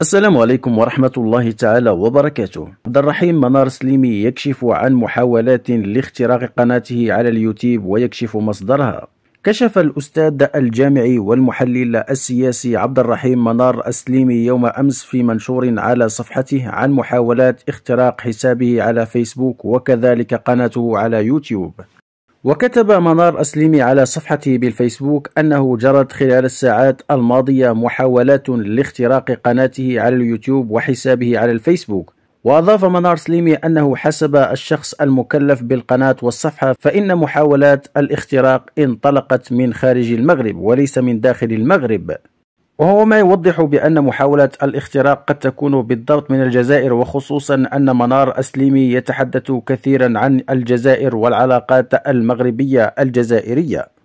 السلام عليكم ورحمة الله تعالى وبركاته عبد الرحيم منار سليمي يكشف عن محاولات لاختراق قناته على اليوتيوب ويكشف مصدرها كشف الأستاذ الجامعي والمحلل السياسي عبد الرحيم منار السليمي يوم أمس في منشور على صفحته عن محاولات اختراق حسابه على فيسبوك وكذلك قناته على يوتيوب وكتب منار أسلمي على صفحته بالفيسبوك أنه جرت خلال الساعات الماضية محاولات لاختراق قناته على اليوتيوب وحسابه على الفيسبوك وأضاف منار سليمي أنه حسب الشخص المكلف بالقناة والصفحة فإن محاولات الاختراق انطلقت من خارج المغرب وليس من داخل المغرب وهو ما يوضح بأن محاولة الاختراق قد تكون بالضبط من الجزائر وخصوصا أن منار أسليمي يتحدث كثيرا عن الجزائر والعلاقات المغربية الجزائرية